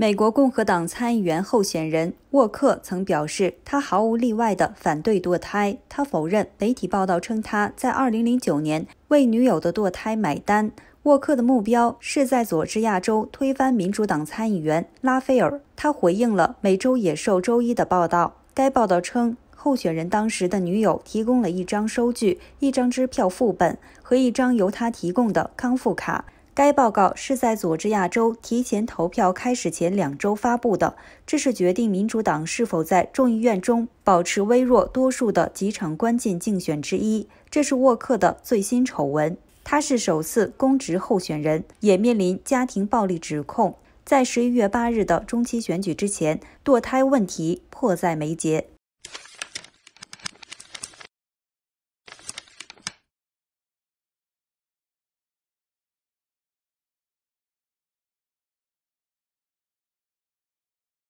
美国共和党参议员候选人沃克曾表示，他毫无例外地反对堕胎。他否认媒体报道称他在2009年为女友的堕胎买单。沃克的目标是在佐治亚州推翻民主党参议员拉斐尔。他回应了《美洲野兽》周一的报道，该报道称，候选人当时的女友提供了一张收据、一张支票副本和一张由他提供的康复卡。该报告是在佐治亚州提前投票开始前两周发布的。这是决定民主党是否在众议院中保持微弱多数的几场关键竞选之一。这是沃克的最新丑闻。他是首次公职候选人，也面临家庭暴力指控。在十一月八日的中期选举之前，堕胎问题迫在眉睫。